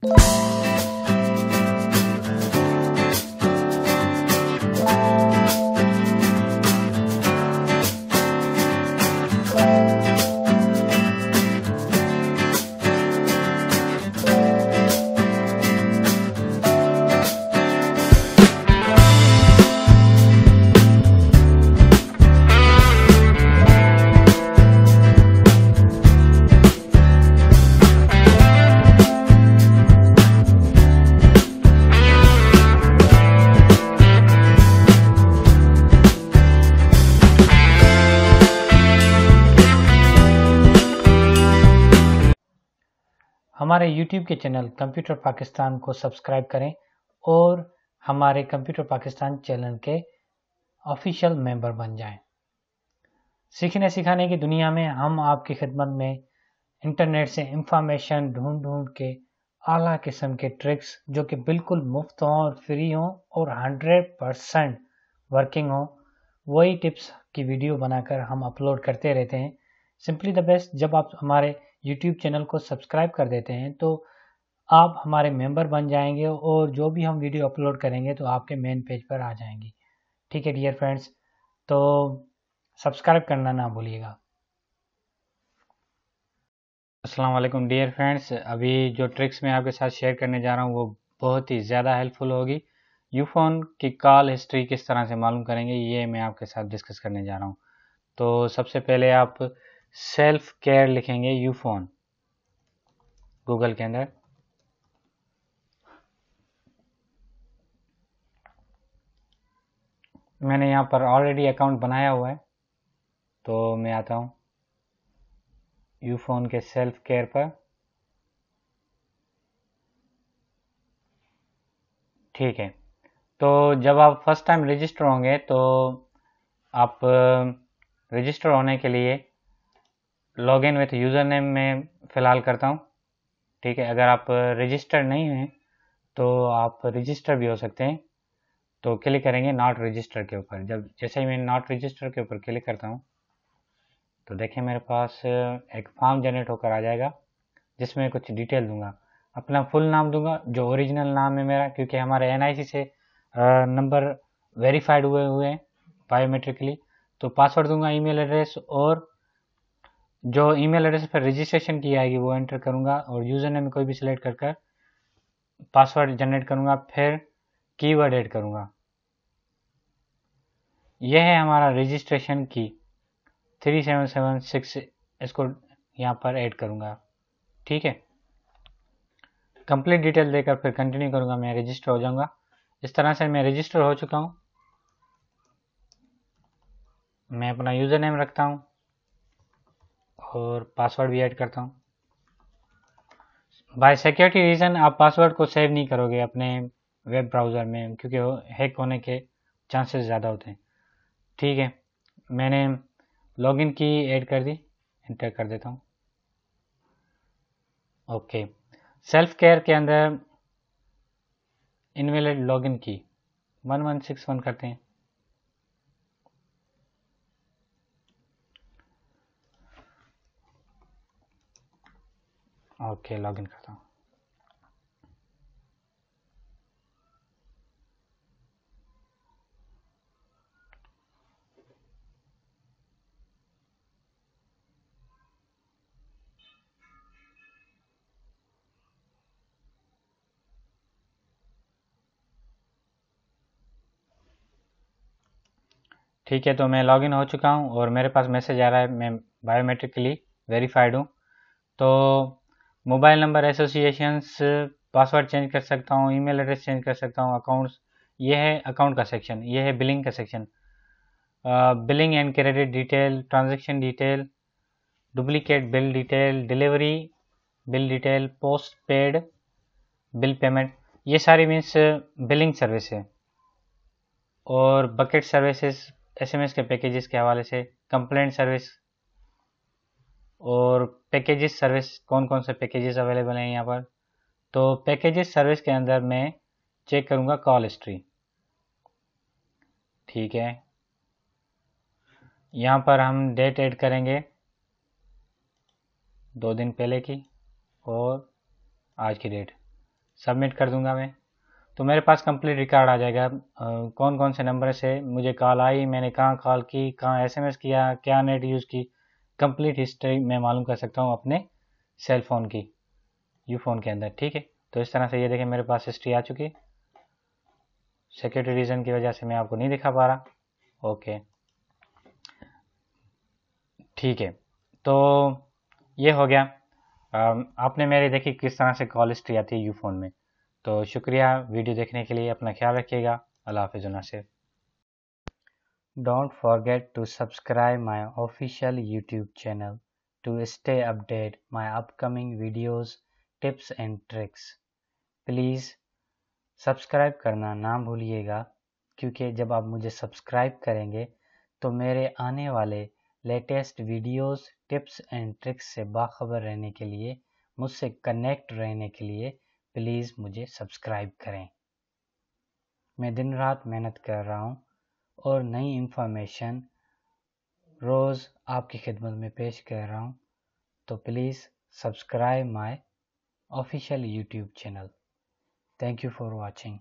you mm. हमारे YouTube के channel computer Pakistan को सब्सक्राइब करें और हमारे कंप्यूटर पाकिस्तान चैनल के ऑफिशियल मेंबर बन जाएं। सीखने सिखाने की दुनिया में हम आपकी खिदमत में इंटरनेट से इंफॉर्मेशन ढूंढ ढूंढ के आला किस्म के ट्रिक्स जो कि बिल्कुल मुफ्त हों और फ्री हों और 100 परसेंट वर्किंग हों वही टिप्स की वीडियो बनाकर हम अपलोड करते रहते हैं सिंपली द बेस्ट जब आप हमारे यूट्यूब चैनल को सब्सक्राइब कर देते हैं तो आप हमारे मेंबर बन जाएंगे और जो भी हम वीडियो अपलोड करेंगे तो आपके मेन पेज पर आ जाएंगी ठीक है डियर फ्रेंड्स तो सब्सक्राइब करना ना भूलिएगा अस्सलाम वालेकुम डियर फ्रेंड्स अभी जो ट्रिक्स मैं आपके साथ शेयर करने जा रहा हूँ वो बहुत ही ज़्यादा हेल्पफुल होगी यू फ़ोन की कॉल हिस्ट्री किस तरह से मालूम करेंगे ये मैं आपके साथ डिस्कस करने जा रहा हूँ तो सबसे पहले आप सेल्फ केयर लिखेंगे यूफोन गूगल के अंदर मैंने यहां पर ऑलरेडी अकाउंट बनाया हुआ है तो मैं आता यू यूफोन के सेल्फ केयर पर ठीक है तो जब आप फर्स्ट टाइम रजिस्टर होंगे तो आप रजिस्टर uh, होने के लिए log in with user name में फ़िलहाल करता हूँ ठीक है अगर आप रजिस्टर्ड नहीं हैं तो आप रजिस्टर भी हो सकते हैं तो क्लिक करेंगे नॉट रजिस्टर के ऊपर जब जैसे ही मैं नॉट रजिस्टर के ऊपर क्लिक करता हूँ तो देखिए मेरे पास एक फॉर्म जनरेट होकर आ जाएगा जिसमें कुछ डिटेल दूंगा अपना फुल नाम दूंगा जो ओरिजिनल नाम है मेरा क्योंकि हमारे एनआईसी से नंबर वेरीफाइड हुए हुए हैं बायोमेट्रिकली तो पासवर्ड दूंगा ईमेल एड्रेस और जो ईमेल एड्रेस पर रजिस्ट्रेशन की आएगी वो एंटर करूंगा और यूज़र नेम कोई भी सिलेक्ट कर पासवर्ड जनरेट करूंगा फिर कीवर्ड ऐड करूँगा यह है हमारा रजिस्ट्रेशन की थ्री सेवन सेवन सिक्स इसको यहाँ पर ऐड करूँगा ठीक है कंप्लीट डिटेल देकर फिर कंटिन्यू करूँगा मैं रजिस्टर हो जाऊंगा इस तरह से मैं रजिस्टर हो चुका हूँ मैं अपना यूज़र नेम रखता हूँ और पासवर्ड भी ऐड करता हूँ बाय सिक्योरिटी रीज़न आप पासवर्ड को सेव नहीं करोगे अपने वेब ब्राउज़र में क्योंकि हैक होने के चांसेस ज़्यादा होते हैं ठीक है मैंने लॉगिन की ऐड कर दी इंटर कर देता हूँ ओके सेल्फ केयर के अंदर इनवेलिड लॉगिन की वन वन सिक्स वन करते हैं ओके इन करता हूँ ठीक है तो मैं लॉगिन हो चुका हूँ और मेरे पास मैसेज आ रहा है मैं बायोमेट्रिकली वेरीफाइड हूँ तो mobile number associations password change कर सकता हूँ ईमेल एड्रेस चेंज कर सकता हूँ अकाउंट्स ये है अकाउंट का सेक्शन ये है बिलिंग का section billing and credit detail transaction detail duplicate bill detail delivery bill detail post paid bill payment ये सारी मीन्स बिलिंग सर्विस है और बकेट सर्विसेज एसएमएस के पैकेजेस के हवाले से कंप्लेंट सर्विस और पैकेजेस सर्विस कौन कौन से पैकेजेस अवेलेबल हैं यहाँ पर तो पैकेजेस सर्विस के अंदर मैं चेक करूँगा कॉल हिस्ट्री ठीक है यहाँ पर हम डेट ऐड करेंगे दो दिन पहले की और आज की डेट सबमिट कर दूंगा मैं तो मेरे पास कंप्लीट रिकॉर्ड आ जाएगा आ, कौन कौन से नंबर से मुझे कॉल आई मैंने कहाँ कॉल की कहाँ एसएमएस किया क्या नेट यूज़ की कंप्लीट हिस्ट्री मैं मालूम कर सकता हूँ अपने सेल फ़ोन की यू फ़ोन के अंदर ठीक है तो इस तरह से ये देखें मेरे पास हिस्ट्री आ चुकी है सिक्योरिटी रीज़न की वजह से मैं आपको नहीं दिखा पा रहा ओके ठीक है तो ये हो गया आपने मेरी देखी किस तरह से कॉल हिस्ट्री आती है यू फ़ोन में तो शुक्रिया वीडियो देखने के लिए अपना ख्याल रखिएगा अल्लाह हाफिज़ Don't forget to subscribe my official YouTube channel to stay update my upcoming videos, tips and tricks. Please subscribe करना ना भूलिएगा क्योंकि जब आप मुझे सब्सक्राइब करेंगे तो मेरे आने वाले latest videos, tips and tricks से बाखबर रहने के लिए मुझसे कनेक्ट रहने के लिए प्लीज़ मुझे सब्सक्राइब करें मैं दिन रात मेहनत कर रहा हूँ और नई इंफॉर्मेशन रोज़ आपकी खिदमत में पेश कर रहा हूँ तो please subscribe my official YouTube channel thank you for watching